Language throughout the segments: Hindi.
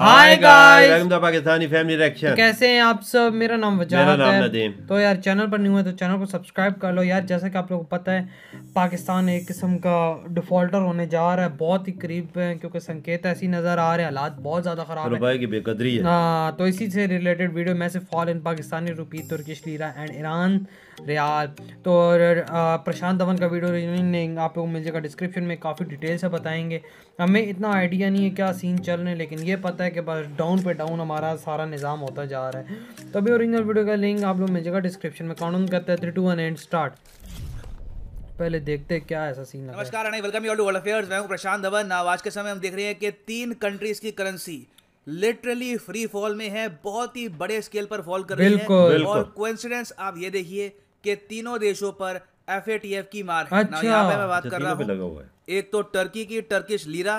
Hi guys welcome to Pakistani family reaction कैसे हैं आप सब मेरा नाम वजाहत मेरा नाम नदीम तो यार चैनल पर नहीं हुआ तो चैनल को सब्सक्राइब कर लो यार जैसा कि आप लोगों को पता है पाकिस्तान एक किस्म का डिफॉल्टर होने जा रहा है बहुत ही करीब है क्योंकि संकेत ऐसी नज़र आ रहे हैं हालात बहुत ज़्यादा ख़राब है की बेकदरी है हां तो इसी से रिलेटेड वीडियो मैं से fall in Pakistani rupee Turkish lira and Iran rial तो प्रशांत धवन का वीडियो रिजनिंग आप को मिल जाएगा डिस्क्रिप्शन में काफ़ी डिटेल से बताएंगे हमें इतना आइडिया नहीं है क्या सीन चल रहे हैं लेकिन ये पता है है कि बस डाउन पे डाउन हमारा सारा निज़ाम होता जा रहा है तो अभी ओरिजिनल वीडियो का लिंक आप लोग मिल जाएगा डिस्क्रिप्शन में कानून करते हैं three two one and start पहले देखते हैं क्या ऐसा सीन नमस्कार welcome you to world affairs मैं हूं प्रशांत धवन आज के समय हम देख रहे हैं कि तीन कंट्रीज की करेंसी लिटरली फ्री फॉल में है बहुत ही बड़े स्केल पर फॉल कर रही है और कोइंसिडेंस आप ये देखिए कि तीनों देशों पर एफ की मार है अच्छा। यहाँ पे मैं बात अच्छा, कर रहा हूँ एक तो टर्की की टर्किश लीरा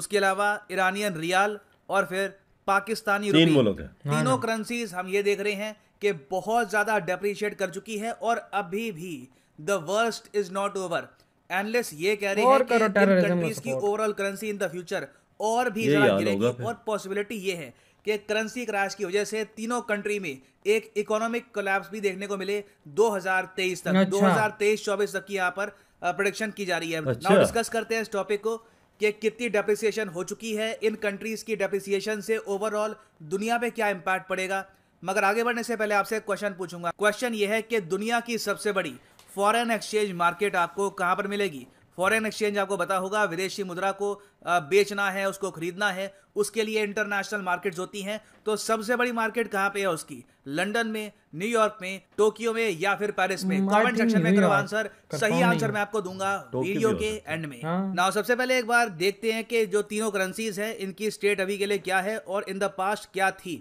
उसके अलावा ईरानियन रियाल और फिर पाकिस्तानी तीन वो तीनों करेंसीज हाँ। हम ये देख रहे हैं कि बहुत ज़्यादा डेप्रिशिएट कर चुकी है और अभी भी the worst is not over analysts ये कह रहे हैं कि कंट्रीज की overall currency in the future और भी ज़्यादा गिरेगी और पॉसिबिलिटी ये है कि करेंसी क्रैश की वजह से तीनों कंट्री में एक इकोनॉमिक कोलैप्स भी देखने को मिले 2023 तक अच्छा। 2023-24 तक की यहाँ पर प्रोडिक्शन की जा रही है अच्छा। डिस्कस करते हैं इस टॉपिक को कि कितनी डेप्रिसिएशन हो चुकी है इन कंट्रीज़ की डेप्रिसिएशन से ओवरऑल दुनिया पे क्या इम्पैक्ट पड़ेगा मगर आगे बढ़ने से पहले आपसे क्वेश्चन पूछूंगा क्वेश्चन यह है कि दुनिया की सबसे बड़ी फॉरेन एक्सचेंज मार्केट आपको कहां पर मिलेगी फॉरेन एक्सचेंज आपको बता होगा विदेशी मुद्रा को बेचना है उसको खरीदना है उसके लिए इंटरनेशनल मार्केट्स होती हैं तो सबसे बड़ी मार्केट कहाँ पे है उसकी लंदन में न्यूयॉर्क में टोक्यो में या फिर पेरिस में कमेंट सेक्शन में करो आंसर सही आंसर मैं आपको दूंगा वीडियो के एंड में ना हाँ। सबसे पहले एक बार देखते हैं कि जो तीनों करेंसीज है इनकी स्टेट अभी के लिए क्या है और इन द पास्ट क्या थी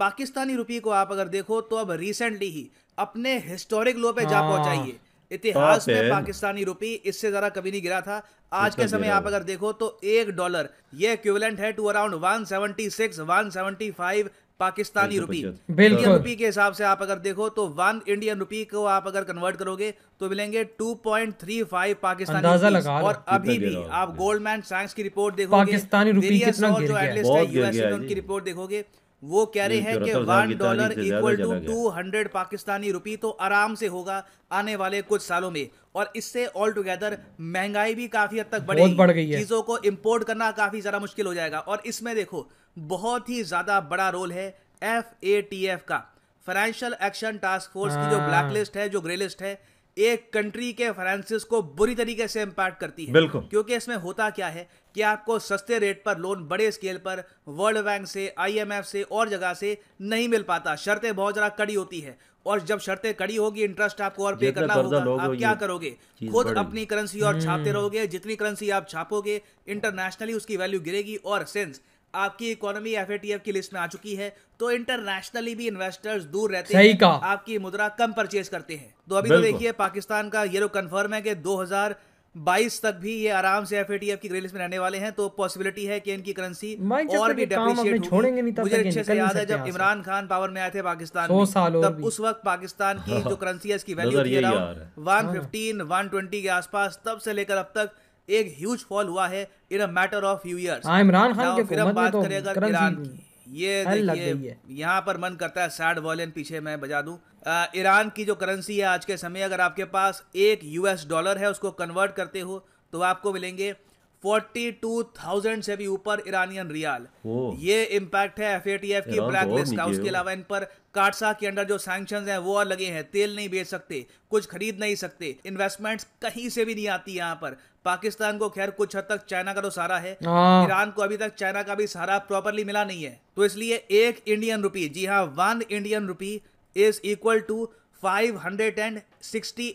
पाकिस्तानी रुपये को आप अगर देखो तो अब रिसेंटली ही अपने हिस्टोरिक लो पे जा हाँ। पहुंचाइए इतिहास में तो पाकिस्तानी रुपी इससे ज़रा कभी नहीं गिरा था आज के समय आप अगर देखो तो एक डॉलर ये इक्विवेलेंट है to around seventy five Pakistani rupee Indian rupee के हिसाब से आप अगर देखो तो वन इंडियन रुपी को आप अगर कन्वर्ट करोगे तो मिलेंगे two point three five Pakistani और अभी भी आप गोल्डमैन सैंक्स की रिपोर्ट देखोगे पाकिस्तानी रुपी कितना गिर गया है यूएस की रिपोर्ट देखोगे वो कह रहे हैं कि one dollar equal to two hundred Pakistani rupee तो आराम से होगा आने वाले कुछ सालों में और इससे ऑल टुगेदर महंगाई भी काफी हद तक बढ़ेगी बढ़ गई चीजों को इम्पोर्ट करना काफी ज्यादा मुश्किल हो जाएगा और इसमें देखो बहुत ही ज्यादा बड़ा रोल है एफ ए टी एफ का फाइनेंशियल एक्शन टास्क फोर्स की जो ब्लैक हाँ। लिस्ट है जो ग्रे लिस्ट है एक कंट्री के फाइनेंसिस को बुरी तरीके से इम्पैक्ट करती है बिल्कुल क्योंकि इसमें होता क्या है कि आपको सस्ते रेट पर लोन बड़े स्केल पर वर्ल्ड बैंक से आईएमएफ से और जगह से नहीं मिल पाता शर्तें बहुत ज़रा कड़ी होती है और जब शर्तें कड़ी होगी इंटरेस्ट आपको और पे करना होगा आप क्या करोगे खुद अपनी करेंसी और छापते हम्म। रहोगे जितनी करेंसी आप छापोगे इंटरनेशनली उसकी वैल्यू गिरेगी और सेंस आपकी इकोनॉमी एफ की लिस्ट में आ चुकी है तो इंटरनेशनली भी इन्वेस्टर्स दूर रहते हैं आपकी मुद्रा कम परचेज करते हैं तो अभी तो देखिए पाकिस्तान का ये लोग कन्फर्म है कि 2022 तक भी ये आराम से एफ की ग्रे लिस्ट में रहने वाले हैं तो पॉसिबिलिटी है कि इनकी करेंसी और भी डेप्रिशिएट होगी मुझे अच्छे से याद है जब इमरान खान पावर में आए थे पाकिस्तान तब उस वक्त पाकिस्तान की जो करेंसी हाँ। है इसकी वैल्यू थी फिफ्टीन वन 120 के आसपास तब से लेकर अब तक एक ह्यूज फॉल हुआ है in a matter of few year Imran Khan की फिर हम बात तो करें अगर ईरान की ये देखिए यहाँ पर मन करता है सैड वॉलियन पीछे मैं बजा दूँ ईरान की जो करेंसी है आज के समय अगर आपके पास एक यूएस डॉलर है उसको कन्वर्ट करते हो तो आपको मिलेंगे 42,000 से भी ऊपर ईरानियन रियाल ये इम्पैक्ट है एफ की ब्लैक लिस्ट तो का उसके अलावा इन पर काटसा के अंडर जो सैंक्शन हैं वो और लगे हैं तेल नहीं बेच सकते कुछ खरीद नहीं सकते इन्वेस्टमेंट्स कहीं से भी नहीं आती यहाँ पर पाकिस्तान को खैर कुछ हद तक चाइना का तो सहारा है ईरान हाँ। को अभी तक चाइना का भी सहारा प्रॉपरली मिला नहीं है तो इसलिए एक इंडियन रुपी जी हाँ one Indian rupee is equal to 568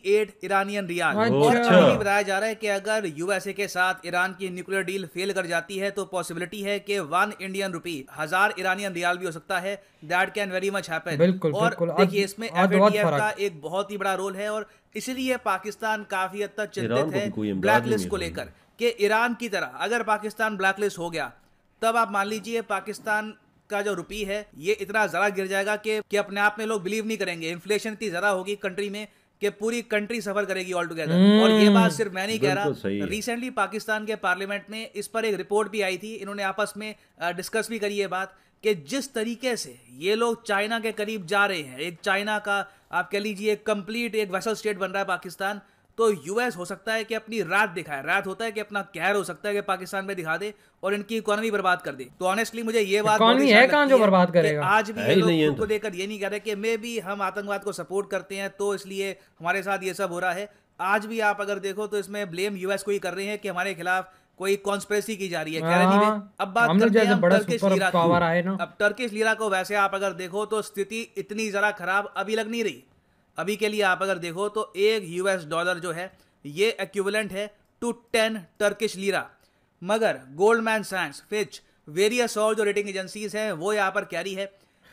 Iranian rial और भी बताया जा रहा है कि अगर यूएसए के साथ ईरान की न्यूक्लियर डील फेल कर जाती है तो पॉसिबिलिटी है कि वन इंडियन रुपी हजार ईरानियन रियाल भी हो सकता है that can very much happen और देखिए इसमें एफएटीएफ का एक बहुत ही बड़ा रोल है और इसीलिए पाकिस्तान काफी हद तक चिंतित है ब्लैक लिस्ट को लेकर कि ईरान की तरह अगर पाकिस्तान ब्लैक लिस्ट हो गया तब आप मान लीजिए पाकिस्तान का जो रुपी है ये इतना ज्यादा गिर जाएगा कि कि अपने आप में लोग बिलीव नहीं करेंगे इन्फ्लेशन इतनी ज़्यादा होगी कंट्री में कि पूरी कंट्री सफर करेगी ऑल टुगेदर हम्म। और ये बात सिर्फ मैं नहीं कह रहा रिसेंटली पाकिस्तान के पार्लियामेंट में इस पर एक रिपोर्ट भी आई थी इन्होंने आपस में डिस्कस भी करी ये बात कि जिस तरीके से ये लोग चाइना के करीब जा रहे हैं एक चाइना का आप कह लीजिए कंप्लीट एक वेसल स्टेट बन रहा है पाकिस्तान तो यूएस हो सकता है कि अपनी रात दिखाए रात होता है कि अपना कहर हो सकता है कि पाकिस्तान में दिखा दे और इनकी इकोनॉमी बर्बाद कर दे तो ऑनेस्टली मुझे ये बात है कहां जो बर्बाद करेगा आज भी ये लोग उनको तो। को लेकर ये नहीं कह रहे कि मे भी हम आतंकवाद को सपोर्ट करते हैं तो इसलिए हमारे साथ ये सब हो रहा है आज भी आप अगर देखो तो इसमें ब्लेम यूएस को ही कर रहे हैं कि हमारे खिलाफ कोई कॉन्स्पेरेसी की जा रही है में हाँ। अब बात करते हैं हम टर्किश लीरा को अब टर्किश लीरा को वैसे आप अगर देखो तो स्थिति इतनी जरा खराब अभी लग नहीं रही अभी के लिए आप अगर देखो तो एक यूएस डॉलर जो है ये एक्विवेलेंट है टू टेन टर्किश लीरा मगर गोल्डमैन सैंक्स फिच वेरियस और जो रेटिंग एजेंसीज हैं वो यहाँ पर कैरी है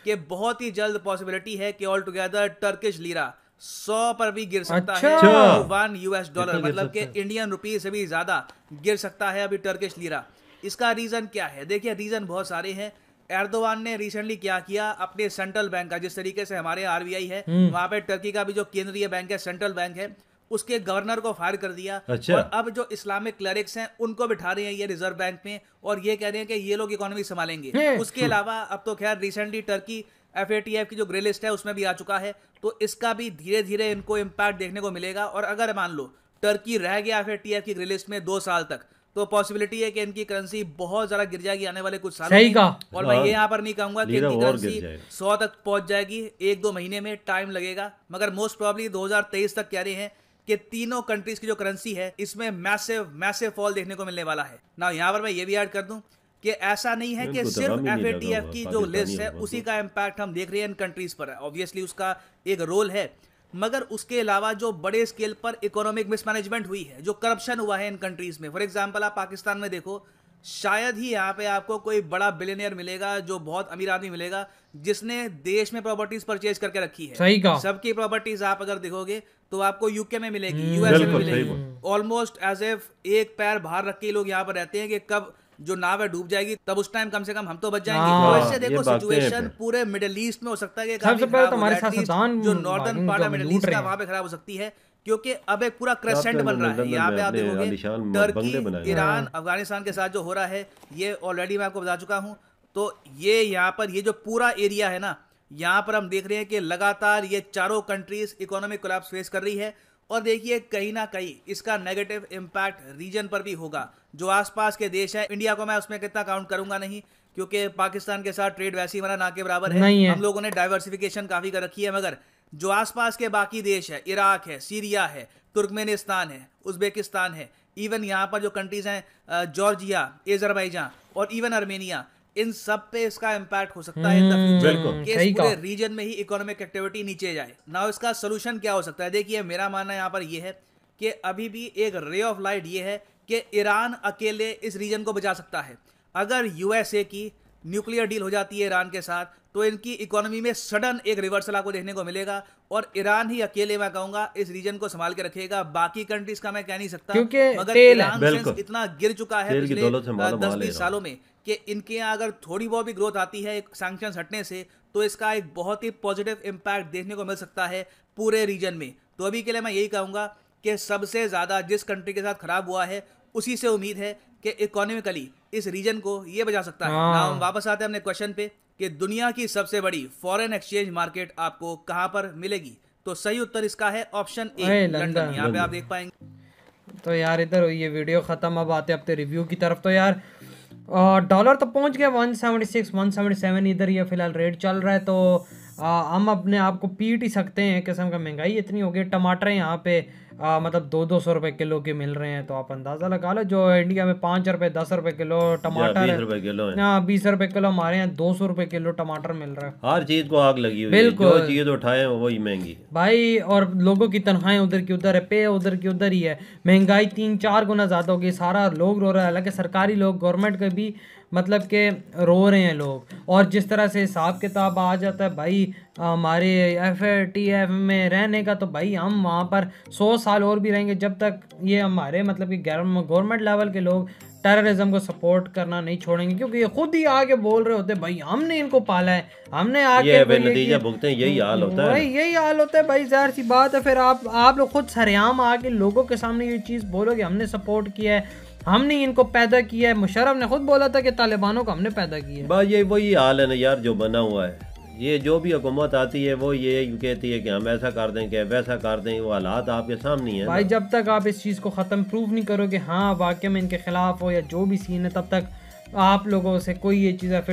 कि बहुत ही जल्द पॉसिबिलिटी है कि ऑल टुगेदर टर्किश लीरा सौ पर भी गिर सकता अच्छा। मतलब है वन यूएस डॉलर मतलब कि इंडियन रुपी से भी ज़्यादा गिर सकता है अभी टर्किश लीरा इसका रीज़न क्या है देखिए रीज़न बहुत सारे हैं एर्दोवान ने रिसेंटली क्या किया अपने सेंट्रल बैंक का जिस तरीके से हमारे आरबीआई है हम्म। वहां पे टर्की का भी जो केंद्रीय बैंक है सेंट्रल बैंक है उसके गवर्नर को फायर कर दिया अच्छा। और अब जो इस्लामिक क्लरिक्स हैं उनको बिठा रहे हैं ये रिजर्व बैंक में और ये कह रहे हैं कि ये लोग इकोनॉमी संभालेंगे हम्म। उसके अलावा अब तो खैर रिसेंटली टर्की एफ की जो ग्रे लिस्ट है उसमें भी आ चुका है तो इसका भी धीरे धीरे इनको इम्पैक्ट देखने को मिलेगा और अगर मान लो टर्की रह गया एफ की ग्रे लिस्ट में दो साल तक तो पॉसिबिलिटी है कि इनकी करेंसी बहुत ज्यादा गिर जाएगी आने वाले कुछ साल सही कहा और मैं हाँ। ये यहाँ पर नहीं कहूंगा कि इनकी करेंसी सौ तक पहुंच जाएगी एक दो महीने में टाइम लगेगा मगर मोस्ट प्रॉब्ली 2023 तक कह रहे हैं कि तीनों कंट्रीज की जो करेंसी है इसमें मैसिव मैसिव फॉल देखने को मिलने वाला है ना यहाँ पर मैं ये भी ऐड कर दूं कि ऐसा नहीं है कि तो सिर्फ एफ की जो लिस्ट है उसी का इम्पैक्ट हम देख रहे हैं इन कंट्रीज पर ऑब्वियसली उसका एक रोल है मगर उसके अलावा जो बड़े स्केल पर इकोनॉमिक मिसमैनेजमेंट हुई है जो करप्शन हुआ है इन कंट्रीज़ में फॉर एग्जाम्पल आप पाकिस्तान में देखो शायद ही यहाँ पे आपको कोई बड़ा बिलियनियर मिलेगा जो बहुत अमीर आदमी मिलेगा जिसने देश में प्रॉपर्टीज परचेज करके रखी है सही कहा सबकी प्रॉपर्टीज आप अगर देखोगे तो आपको यूके में मिलेगी यूएसए हम्म, में मिलेगी ऑलमोस्ट एज एफ एक पैर बाहर रख के लोग यहाँ पर रहते हैं कि कब जो नाव है डूब जाएगी तब उस टाइम कम से कम हम तो बच जाएंगे हाँ, तो तो हो सकता है तो खराब हो सकती है क्योंकि अब एक पूरा क्रेसेंट बन रहा है यहाँ पे आप देखोगे टर्की ईरान अफगानिस्तान के साथ जो हो रहा है ये ऑलरेडी मैं आपको बता चुका हूँ तो ये यहाँ पर ये जो पूरा एरिया है ना यहाँ पर हम देख रहे हैं कि लगातार ये चारों कंट्रीज इकोनॉमिक कोलैप्स फेस कर रही है और देखिए कहीं ना कहीं इसका नेगेटिव इम्पैक्ट रीजन पर भी होगा जो आसपास के देश है इंडिया को मैं उसमें कितना काउंट करूंगा नहीं क्योंकि पाकिस्तान के साथ ट्रेड वैसी हमारा ना के बराबर है।, है हम लोगों ने डाइवर्सिफिकेशन काफ़ी कर रखी है मगर जो आसपास के बाकी देश है इराक है सीरिया है तुर्कमेनिस्तान है उज्बेकिस्तान है इवन यहाँ पर जो कंट्रीज़ हैं जॉर्जिया एजरबाइजा और इवन आर्मेनिया इन सब पे इसका इम्पैक्ट हो सकता है हम्म, इन द पूरे रीजन में ही इकोनॉमिक एक्टिविटी नीचे जाए ना इसका सोल्यूशन क्या हो सकता है देखिए मेरा मानना यहाँ पर यह है कि अभी भी एक रे ऑफ लाइट ये है कि ईरान अकेले इस रीजन को बचा सकता है अगर यूएसए की न्यूक्लियर डील हो जाती है ईरान के साथ तो इनकी इकोनॉमी में सडन एक रिवर्सल आपको देखने को मिलेगा और ईरान ही अकेले मैं कहूंगा इस रीजन को संभाल के रखेगा बाकी कंट्रीज का मैं कह नहीं सकता मगर ईरान इतना गिर चुका है पिछले दस बीस सालों में कि इनके यहाँ अगर थोड़ी बहुत भी ग्रोथ आती है सैंक्शन हटने से तो इसका एक बहुत ही पॉजिटिव इम्पैक्ट देखने को मिल सकता है पूरे रीजन में तो अभी के लिए मैं यही कहूँगा कि सबसे ज़्यादा जिस कंट्री के साथ ख़राब हुआ है उसी से उम्मीद है कि इकोनॉमिकली इस रीजन को ये बचा सकता है हाँ। हम वापस आते हैं अपने क्वेश्चन पे कि दुनिया की सबसे बड़ी फॉरेन एक्सचेंज मार्केट आपको कहाँ पर मिलेगी तो सही उत्तर इसका है ऑप्शन ए लंदन यहाँ पे आप देख पाएंगे तो यार इधर ये वीडियो खत्म अब आते हैं अपने रिव्यू की तरफ तो यार और uh, डॉलर तो पहुंच गया 176 177 इधर ये फिलहाल रेट चल रहा है तो आ, uh, हम अपने आप को पीट ही सकते हैं किस्म का महंगाई इतनी हो गई टमाटर यहाँ पे आ, मतलब दो दो सौ रुपए किलो के मिल रहे हैं तो आप अंदाज़ा लगा लो जो इंडिया में पांच रुपए दस रुपए किलो टमाटर बीस किलो हाँ, बीस किलो हमारे यहाँ दो सौ रुपए किलो टमाटर मिल रहा है हर चीज़ को आग लगी हुई बिल्कुल चीज़ उठाए वही महंगी भाई और लोगों की तनखाए उधर की उधर है पे उधर की उधर ही है महंगाई तीन चार गुना ज़्यादा होगी सारा लोग रो रहा है हालांकि सरकारी लोग गवर्नमेंट के भी मतलब के रो रहे हैं लोग और जिस तरह से हिसाब किताब आ जाता है भाई हमारे एफ टी एफ में रहने का तो भाई हम वहाँ पर सौ साल और भी रहेंगे जब तक ये हमारे मतलब कि गवर्नमेंट लेवल के लोग टेररिज्म को सपोर्ट करना नहीं छोड़ेंगे क्योंकि ये खुद ही आके बोल रहे होते भाई हमने इनको पाला है हमने आके नतीजा भुगते हैं यही हाल होता है भाई यही हाल होता है भाई जहर सी बात है फिर आप आप लोग खुद सरेआम आके लोगों के सामने ये चीज़ बोलोगे हमने सपोर्ट किया है हमने इनको पैदा किया है मुशरफ ने खुद बोला था कि तालिबानों को हमने पैदा किया है बस ये वही हाल है ना यार जो बना हुआ है ये जो भी हुकूमत आती है वो ये कहती है कि हम ऐसा कर दें कि वैसा कर दें वो हालात आपके सामने हैं भाई जब तक आप इस चीज़ को ख़त्म प्रूव नहीं करो कि हाँ वाकई में इनके खिलाफ हो या जो भी सीन है तब तक आप लोगों से कोई ये चीज़ एफ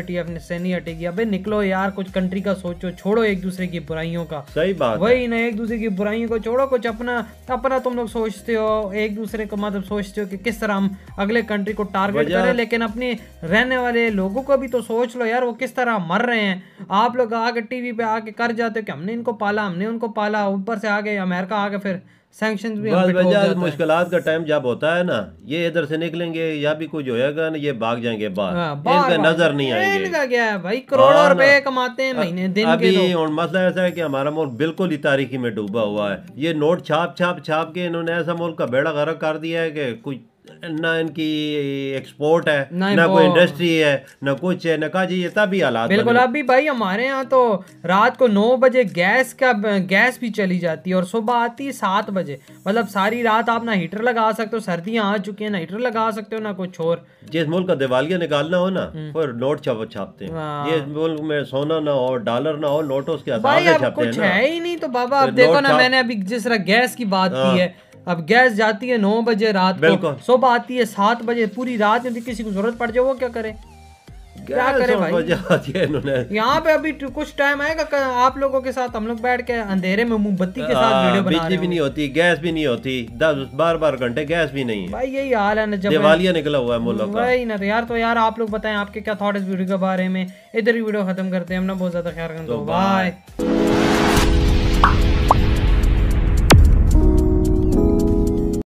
से नहीं हटेगी अबे निकलो यार कुछ कंट्री का सोचो छोड़ो एक दूसरे की बुराइयों का सही बात वही ना एक दूसरे की बुराइयों को छोड़ो कुछ अपना अपना तुम लोग सोचते हो एक दूसरे को मतलब सोचते हो कि किस तरह हम अगले कंट्री को टारगेट करें लेकिन अपने रहने वाले लोगों को भी तो सोच लो यार वो किस तरह मर रहे हैं आप लोग आके टीवी पे आके कर जाते हो कि हमने इनको पाला हमने उनको पाला ऊपर से आगे अमेरिका आगे फिर सेंक्शन भी बस मुश्किल का टाइम जब होता है ना ये इधर से निकलेंगे या भी कुछ होएगा ना ये भाग जाएंगे बाहर हाँ, इनका नजर नहीं आएंगे इनका क्या है भाई करोड़ों हाँ रुपए कमाते हैं महीने दिन अभी के और मसला ऐसा है कि हमारा मुल्क बिल्कुल ही तारीखी में डूबा हुआ है ये नोट छाप छाप छाप के इन्होंने ऐसा मुल्क का बेड़ा गर्क कर दिया है कि कुछ ना इनकी एक्सपोर्ट है ना, ना कोई इंडस्ट्री है ना कुछ है ना जी ये तभी हालात बिल्कुल अभी भाई हमारे यहाँ तो रात को नौ बजे गैस का गैस भी चली जाती है और सुबह आती है सात बजे मतलब सारी रात आप ना हीटर लगा सकते हो सर्दियाँ आ चुकी हैं ना हीटर लगा सकते हो ना कुछ और जिस मुल्क का दिवालिया निकालना हो ना और हम्म। नोट छाप छापते हाँ। मुल्क में सोना ना हो डॉलर ना हो नोट उसके कुछ है ही नहीं तो बाबा आप देखो ना मैंने अभी जिस तरह गैस की बात की हाँ। है अब गैस जाती है नौ बजे रात को सुबह आती है सात बजे पूरी रात में किसी को जरूरत पड़ जाए वो क्या करे क्या करे भाई यहाँ पे अभी कुछ टाइम आएगा आप लोगों के साथ हम लोग बैठ के अंधेरे में मोमबत्ती के साथ वीडियो बना रहे भी नहीं होती गैस भी नहीं होती दस बार बार घंटे गैस भी नहीं है भाई यही हाल है ना जब दिवालिया निकला हुआ है मुल्क वही ना तो यार तो यार आप लोग बताएं आपके क्या थॉट इस वीडियो के बारे में इधर ही वीडियो खत्म करते हैं हम ना बहुत ज्यादा ख्याल रखना बाय तो तो